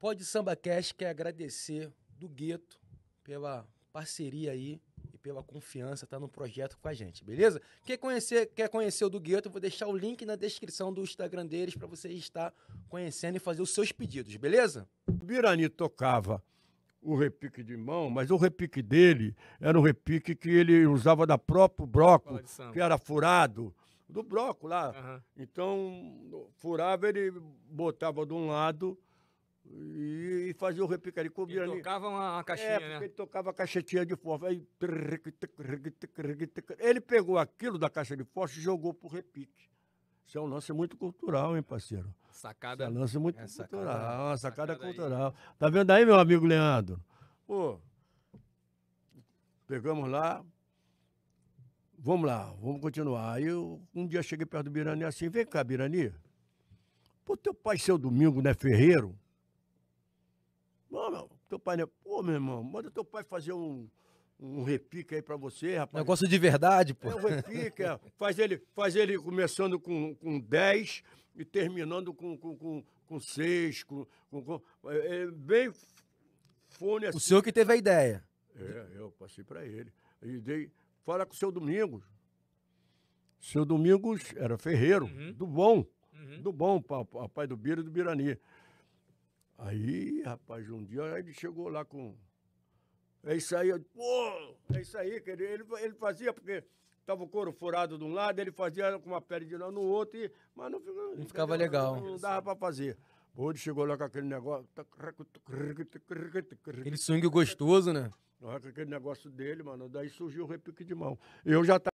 Pode Samba Cash quer agradecer do Gueto pela parceria aí e pela confiança tá no projeto com a gente, beleza? Quer conhecer, quer conhecer o do Gueto, eu vou deixar o link na descrição do Instagram deles para você estar conhecendo e fazer os seus pedidos, beleza? O Birani tocava o repique de mão, mas o repique dele era um repique que ele usava da próprio broco, que era furado, do broco lá. Uhum. Então, furava, ele botava de um lado e, e fazia o repique cobria Birani tocava uma, uma é, caixinha, é, né? ele tocava a caixetinha de fósforo. Aí... Ele pegou aquilo da caixa de fósforo e jogou pro repique. Isso é um lance muito cultural, hein, parceiro? Sacada. Isso é um lance muito é, cultural. É sacada, sacada, sacada cultural. Aí. Tá vendo aí, meu amigo Leandro? Pô, pegamos lá, vamos lá, vamos continuar. Aí eu, um dia cheguei perto do Birani assim, vem cá, Birani, pô, teu pai seu Domingo, né, ferreiro? Teu pai, né? Pô, meu irmão, manda teu pai fazer um, um repique aí pra você, rapaz. Negócio de verdade, pô. É um repique, é. faz, ele, faz ele começando com, com 10 e terminando com, com, com, com 6, com, com, com é, é bem fone assim. O senhor que teve a ideia. É, eu passei pra ele. E dei, fala com o seu Domingos. Seu Domingos era ferreiro, uhum. do bom, uhum. do bom, papai do Bira e do Birani. Aí, rapaz, um dia ele chegou lá com. É isso aí, eu, pô, é isso aí, querido. Ele, ele fazia porque tava o couro furado de um lado, ele fazia com uma pele de lá no outro, e, mas não, não, não ficava legal. Não, não dava para fazer. Pô, ele chegou lá com aquele negócio. Aquele swing gostoso, né? Com aquele negócio dele, mano. Daí surgiu o repique de mão. Eu já tava.